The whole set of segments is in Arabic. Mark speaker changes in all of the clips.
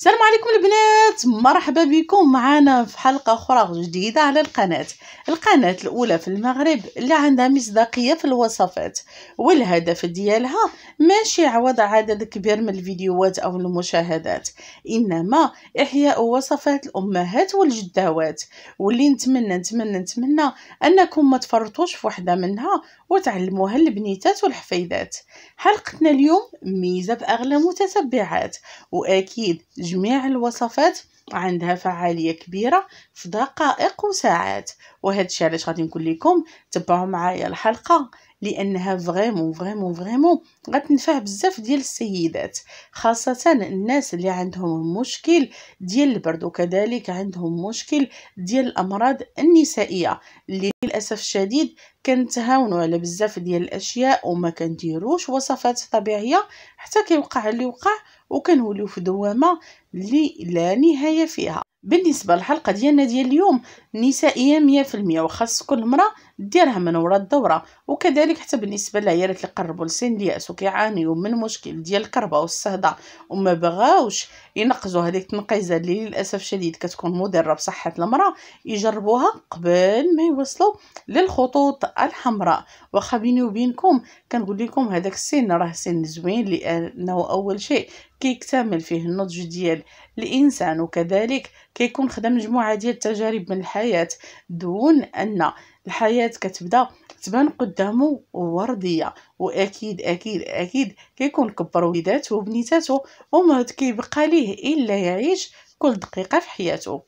Speaker 1: السلام عليكم البنات مرحبا بكم معنا في حلقة أخرى جديدة على القناة القناة الأولى في المغرب اللي عندها مصداقية في الوصفات والهدف ديالها ماشي عوض عدد كبير من الفيديوهات أو المشاهدات إنما إحياء وصفات الأمهات والجداوات واللي نتمنى نتمنى نتمنى أنكم ما تفرطوش في واحدة منها وتعلموها البنيتات والحفيدات حلقتنا اليوم ميزة بأغلى متتبعات وأكيد جميع الوصفات عندها فعالية كبيرة في دقائق وساعات وهذا الشيء علاش غادي نقول لكم تبعوا معايا الحلقة لانها فريمون فريمون فريمون غتنفع بزاف ديال السيدات خاصه الناس اللي عندهم مشكل ديال البرد وكذلك عندهم مشكل ديال الامراض النسائيه اللي للاسف الشديد كنتهاونوا على بزاف ديال الاشياء وما كنديروش وصفات طبيعيه حتى كيوقع اللي وقع وكنوليو في دوامه اللي لا نهايه فيها بالنسبه للحلقه ديالنا ديال اليوم نسائيه 100% وخاص كل مرة ديرها من وراء الدوره وكذلك حتى بالنسبه للعيالات اللي قربوا لسن الياس وكيعانيو من مشكل ديال الكربه والصهده وما بغاوش ينقزوا هذيك التنقيزه اللي للاسف شديد كتكون مضره بصحه المراه يجربوها قبل ما يوصلوا للخطوط الحمراء واخا بيني وبينكم كنقول لكم هذاك السن راه سن زوين لانه اول شيء كيكتمل فيه النضج ديال الأول الإنسان وكذلك كيكون خدا مجموعة ديال التجارب من الحياة دون أن الحياة كتبدا تبان قدامه وردية وأكيد أكيد أكيد كيكون كبر وليداتو وبنيتاتو وما كيبقى ليه إلا يعيش كل دقيقة في حياته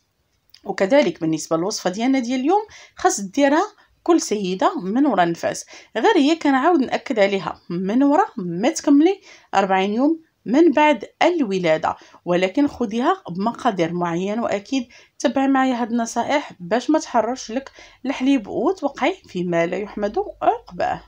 Speaker 1: وكذلك بالنسبة للوصفة ديالنا ديال اليوم خاص ديرها كل سيده من ورا النفاس غير هي كنعاود ناكد عليها من ورا ما تكملي 40 يوم من بعد الولادة ولكن خديها بمقادير معين وأكيد تبعي معايا هاد النصائح باش ما تحررش لك الحليب وتوقعي فيما لا يحمد عقباه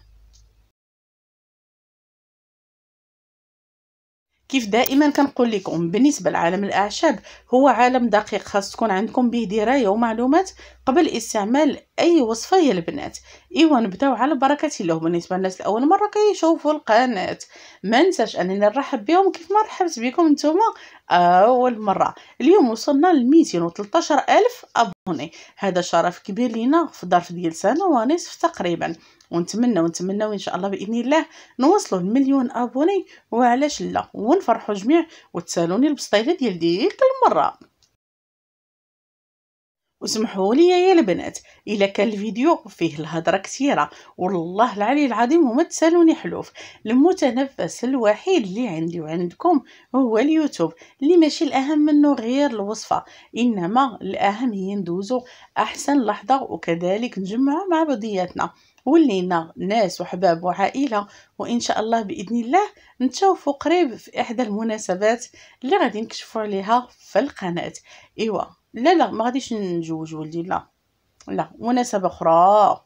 Speaker 1: كيف دائما كنقول لكم بالنسبه لعالم الاعشاب هو عالم دقيق خاص تكون عندكم به درايه ومعلومات قبل استعمال اي وصفه يا البنات ايوا نبداو على بركه الله بالنسبه للناس لاول مره كيشوفوا القناه ما ننساش انني نرحب بهم كيف ما رحبت بكم نتوما اول مره اليوم وصلنا ل 213 الف ابوني هذا شرف كبير لينا في ظرف ديال سنه ونصف تقريبا ونتمنى ونتمنى وان شاء الله باذن الله نوصلوا لمليون ابوني وعلاش لا ونفرحوا جميع وتسالوني البسطيله ديال ديك المره وسمحوا لي يا البنات الا كان الفيديو فيه الهضره كثيره والله العلي العظيم وما تسالوني حلوف المتنفس الوحيد اللي عندي وعندكم هو اليوتيوب اللي ماشي الاهم منه غير الوصفه انما الاهم هي ندوزو احسن لحظه وكذلك نجمع مع بعضياتنا ولينا ناس وحباب وعائله وان شاء الله باذن الله نتشوفوا قريب في احدى المناسبات اللي غادي نكشفوا عليها في القناه ايوا لا لا ما غاديش نجوج ولدي لا لا مناسبه اخرى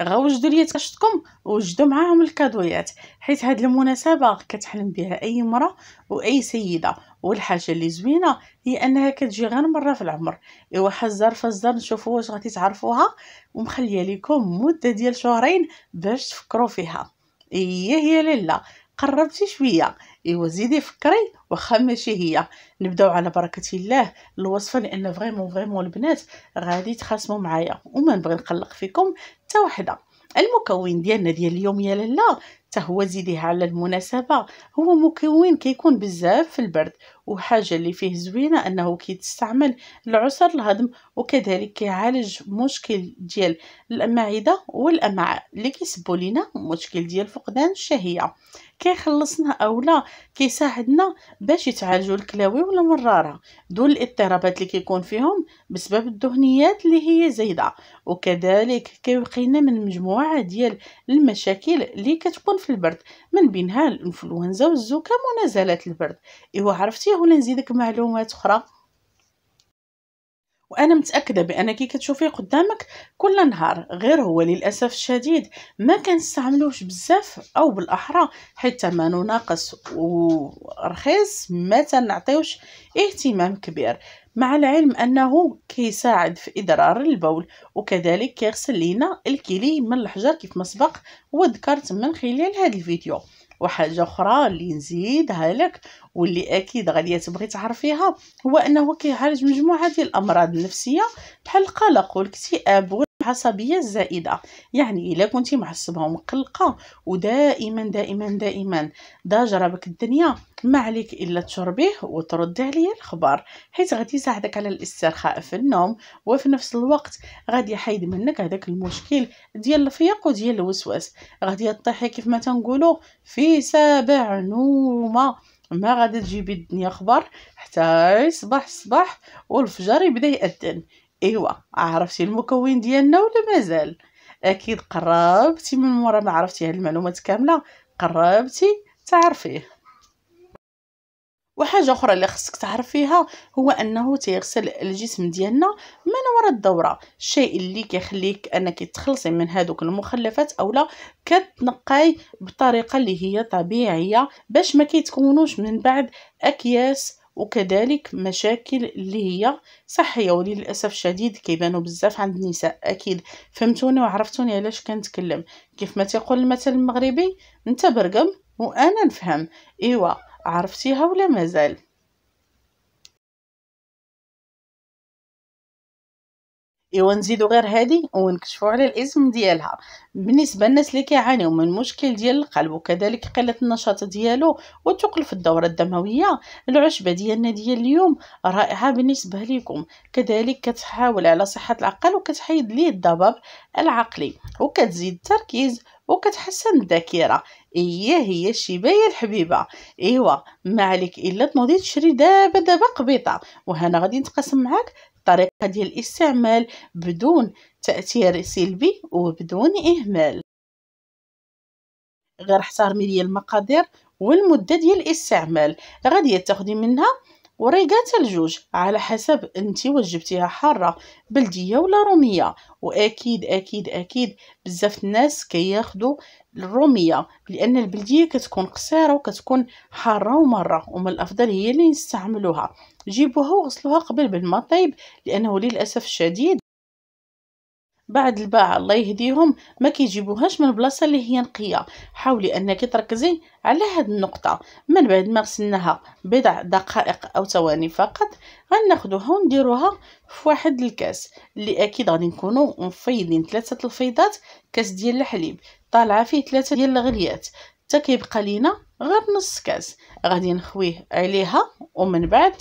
Speaker 1: غوجدوا ليا تكشطكم وجدوا معاهم الكادويات حيت هاد المناسبه كتحلم بها اي امراه واي سيده والحاجه اللي زوينه هي انها كتجي غير مره في العمر ايوا حزر فزر نشوفوا واش غادي تعرفوها ومخليه لكم مده ديال شهرين باش تفكروا فيها هي هي لالا قربتي شويه ايوا زيدي فكري واخا ماشي هي نبداو على بركه الله الوصفه لان فريمون فريمون البنات غادي تخاصموا معايا وما نبغي نقلق فيكم حتى وحده المكون ديالنا ديال اليوم يا لالا تهوى هو على المناسبه هو مكون كيكون بزاف في البرد وحاجه اللي فيه زوينه انه كيتستعمل لعسر الهضم وكذلك كيعالج مشكل ديال المعده والامعاء اللي كيسبوا لينا مشكل ديال فقدان الشهيه كيخلصنا اولا كيساعدنا باش يتعالجوا الكلاوي والمراره دون الاضطرابات اللي كيكون فيهم بسبب الدهنيات اللي هي زايده وكذلك كيوقينا من مجموعه ديال المشاكل اللي كتكون في البرد من بينها الانفلونزا والزكام ونزلات البرد ايوا عرفتي ولا نزيدك معلومات اخرى وانا متاكده بانك كتشوفيه قدامك كل نهار غير هو للاسف الشديد ما كنستعملوش بزاف او بالاحرى حيت ما ناقص ورخيص ما تنعطيوش اهتمام كبير مع العلم انه كيساعد في اضرار البول وكذلك كيغسل لينا الكلي من الحجر كيف ما سبق وذكرت من خلال هذا الفيديو وحاجه اخرى اللي نزيدها لك واللي اكيد غادي تبغي تعرفيها هو انه كيعالج مجموعه ديال الامراض النفسيه بحال القلق والاكتئاب العصبيه الزائده يعني الا كنتي معصبه ومقلقه ودائما دائما دائما بك الدنيا ما عليك الا تشربيه وتردي عليا الخبر حيت غادي يساعدك على الاسترخاء في النوم وفي نفس الوقت غادي يحيد منك هذاك المشكل ديال الفياق وديال الوسواس غادي يطيحي كيف ما تنقولوا في سابع نومه ما غادي تجيبي الدنيا خبر حتى يصبح الصباح والفجر يبدا يأذن ايوا عرفتي المكون ديالنا ولا مازال اكيد قربتي من مورا ما عرفتي هاد المعلومات كامله قربتي تعرفيه وحاجه اخرى اللي خصك تعرفيها هو انه تيغسل الجسم ديالنا من وراء الدوره الشيء اللي كيخليك انك تخلصي من هذوك المخلفات اولا كتنقاي بطريقه اللي هي طبيعيه باش ما كيتكونوش من بعد اكياس وكذلك مشاكل اللي هي صحيه وللاسف شديد كيبانو بزاف عند النساء اكيد فهمتوني وعرفتوني علاش كنتكلم كيف ما تيقول المثل المغربي انت برقم وانا نفهم ايوا عرفتيها ولا مازال ايوا نزيدو غير هادي ونكشفو على الاسم ديالها بالنسبه للناس اللي كيعانيو من مشكل ديال القلب وكذلك قله النشاط ديالو وثقل في الدوره الدمويه العشبه ديالنا ديال اليوم رائعه بالنسبه ليكم كذلك كتحاول على صحه العقل وكتحيد ليه الضباب العقلي وكتزيد التركيز وكتحسن الذاكره هي هي الشبايه الحبيبه ايوا ما عليك الا تنوضي تشري دابا دابا قبيطه وهنا غادي نتقاسم معاك الطريقه ديال الاستعمال بدون تاثير سلبي وبدون اهمال غير احترمي ليا المقادير والمده ديال الاستعمال غادي تاخدي منها وريقات لجوج على حسب انت واش جبتيها حاره بلديه ولا روميه واكيد اكيد اكيد بزاف الناس كياخدوا الروميه لان البلديه كتكون قصيره وكتكون حاره ومره ومن الافضل هي اللي نستعملوها جيبوها وغسلوها قبل بالماء طيب لانه للاسف الشديد بعد الباعة الله يهديهم ما كيجيبوهاش من البلاصه اللي هي نقيه حاولي انك تركزي على هاد النقطه من بعد ما غسلناها بضع دقائق او ثواني فقط غناخذوها ونديروها في واحد الكاس اللي اكيد غادي نكونوا مفيضين ثلاثه الفيضات كاس ديال الحليب طالعه فيه ثلاثه ديال الغليات حتى كيبقى لينا غير نص كاس غادي نخويه عليها ومن بعد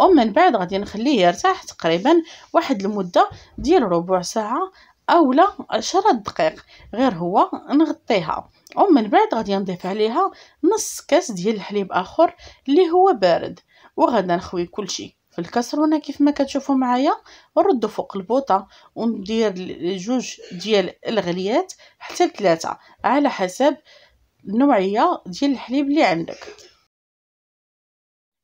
Speaker 1: ومن بعد غادي نخليه يرتاح تقريبا واحد المده ديال ربع ساعه اولا عشرة دقائق غير هو نغطيها ومن بعد غادي نضيف عليها نص كاس ديال الحليب اخر اللي هو بارد وغادا نخوي كلشي في الكسرونه كيف ما كتشوفوا معايا نردو فوق البوطه وندير جوج ديال الغليات حتى ثلاثه على حسب النوعيه ديال الحليب اللي عندك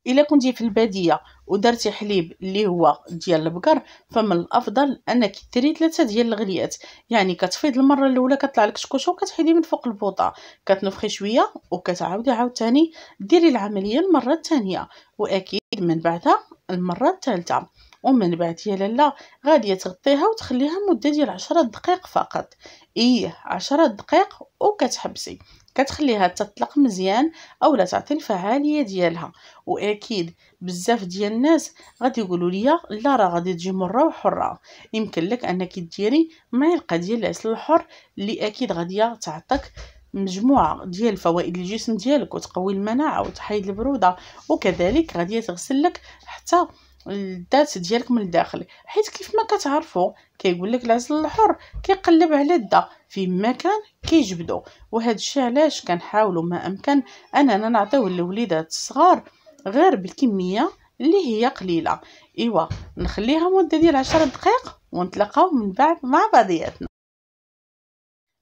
Speaker 1: الا كنتي في الباديه ودرتي حليب اللي هو ديال البقر فمن الافضل انك ديري ثلاثه ديال الغليات يعني كتفيض المره الاولى كطلع لك شكوشه وكتحيدي من فوق البوطه كتنفخي شويه وكتعاودي عاوتاني ديري العمليه المره الثانيه واكيد من بعدها المره الثالثه ومن بعد يا لالا غادي تغطيها وتخليها مده ديال 10 دقائق فقط ايه 10 دقائق وكتحبسي كتخليها تطلق مزيان اولا تعطي الفعاليه ديالها واكيد بزاف ديال الناس غادي يقولوا لي لا راه غادي تجي مره وحره يمكن لك انك ديري معلقه ديال العسل الحر اللي اكيد غادي تعطيك مجموعه ديال فوائد الجسم ديالك وتقوي المناعه وتحيد البروده وكذلك غادي تغسل لك حتى الذات ديالك من الداخل حيت كيف ما كتعرفوا كيقول لك العسل الحر كيقلب على الدا في مكان كان كيجبدوا وهذا الشيء علاش كنحاولوا ما امكن اننا نعطيو للوليدات الصغار غير بالكميه اللي هي قليله ايوا نخليها مده ديال 10 دقائق ونتلاقاو من بعد مع بعضياتنا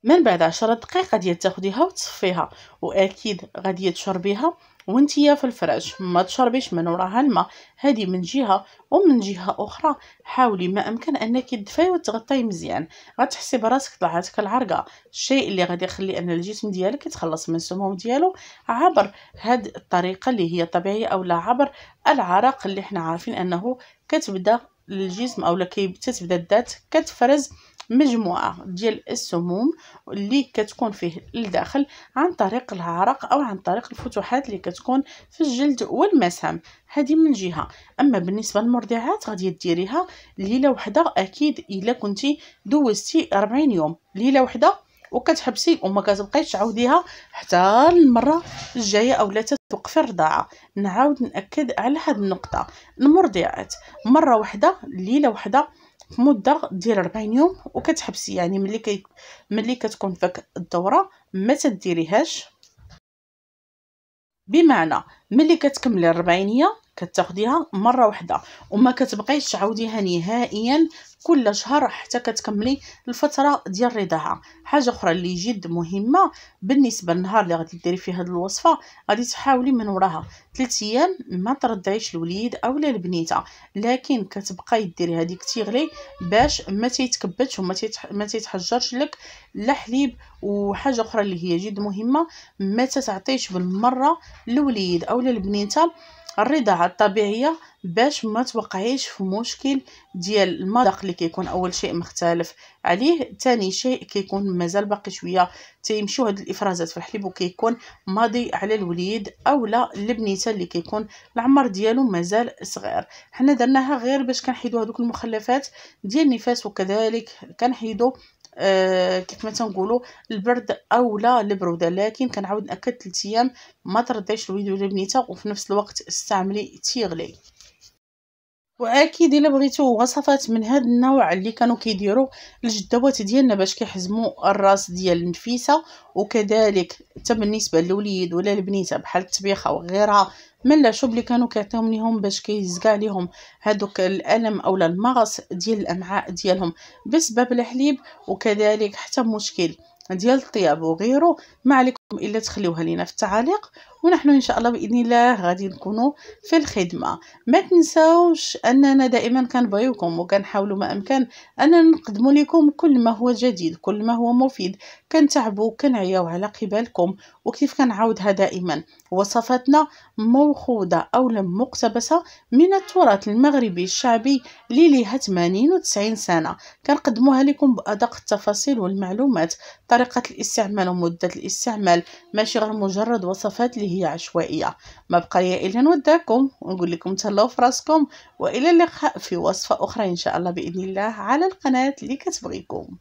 Speaker 1: من بعد 10 دقائق غادي تاخديها وتصفيها واكيد غادي تشربيها وانتيا في الفراش ما تشربيش من وراها الماء هذه من جهه ومن جهه اخرى حاولي ما امكن انك تدفي وتغطي مزيان غتحسي براسك طلعتك العرقه الشيء اللي غادي يخلي ان الجسم ديالك يتخلص من السموم ديالو عبر هاد الطريقه اللي هي طبيعيه او لا عبر العرق اللي حنا عارفين انه كتبدا الجسم او لا كتبدا الذات كتفرز مجموعه ديال السموم اللي كتكون فيه الداخل عن طريق العرق او عن طريق الفتوحات اللي كتكون في الجلد والمسام هذه من جهه اما بالنسبه للمرضعات غادي ديريها ليله وحده اكيد الا كنتي دوزتي 40 يوم ليله وحده وكتحبسي وما كتبقايش تعاوديها حتى المره الجايه اولا توقفي الرضاعه نعاود ناكد على هاد النقطه المرضعات مره واحده ليله واحده في مده ديال 40 يوم وكتحبسي يعني ملي كي ملي كتكون فك الدوره ما تديريهاش بمعنى ملي كتكملي ربعينية كتاخديها مره واحده وما كتبقيش تعاوديها نهائيا كل شهر حتى كتكملي الفتره ديال الرضاعه حاجه اخرى اللي جد مهمه بالنسبه للنهار اللي غادي ديري فيه هذه الوصفه غادي تحاولي من وراها 3 ايام ما ترضعيش الوليد اولا البنيته لكن كتبقاي ديري هذيك تيغلي باش ما تيتكبتش وما ما تيتحجرش لك لا حليب وحاجه اخرى اللي هي جد مهمه ما تتعطيش بالمره الوليد اولا البنيته الرضاعه الطبيعيه باش ما توقعيش في مشكل ديال المذاق اللي كيكون اول شيء مختلف عليه ثاني شيء كيكون مازال باقي شويه تيمشيو هاد الافرازات في الحليب وكيكون ماضي على الوليد اولا البنيته اللي كيكون العمر ديالو مازال صغير حنا درناها غير باش كنحيدو هذوك المخلفات ديال النفاس وكذلك كنحيدو آه، كيف ما تنقولوا البرد اولى البروده لكن كنعاود ناكد 3 ايام ما ترديش الوليد ولا بنيته وفي نفس الوقت استعملي تيغلي واكيد الا بغيتو وصفات من هذا النوع اللي كانوا كيديروا الجدوات ديالنا باش كيحزموا الراس ديال النفيسه وكذلك حتى بالنسبه للوليد ولا البنيته بحال الطبيخه وغيرها من العشوب اللي كانوا كيعطيهم ليهم باش كيزكع ليهم هذوك الالم اولا المغص ديال الامعاء ديالهم بسبب الحليب وكذلك حتى مشكل ديال الطياب وغيره ما عليكم الا تخليوها لينا في التعاليق ونحن ان شاء الله باذن الله غادي نكونوا في الخدمه ما تنساوش اننا دائما كنبغيوكم وكنحاولوا ما امكن اننا نقدموا لكم كل ما هو جديد كل ما هو مفيد كنتعبوا كنعياو على قبالكم وكيف كنعاودها دائما وصفاتنا موخوده او مقتبسه من التراث المغربي الشعبي اللي ليها 80 و 90 سنه كنقدموها لكم بادق التفاصيل والمعلومات طريقة الاستعمال ومدة الاستعمال ماشي غير مجرد وصفات اللي هي عشوائية ما بقى ليا إلا نوداكم ونقول لكم تهلاو في راسكم وإلى اللقاء في وصفة أخرى إن شاء الله بإذن الله على القناة اللي كتبغيكم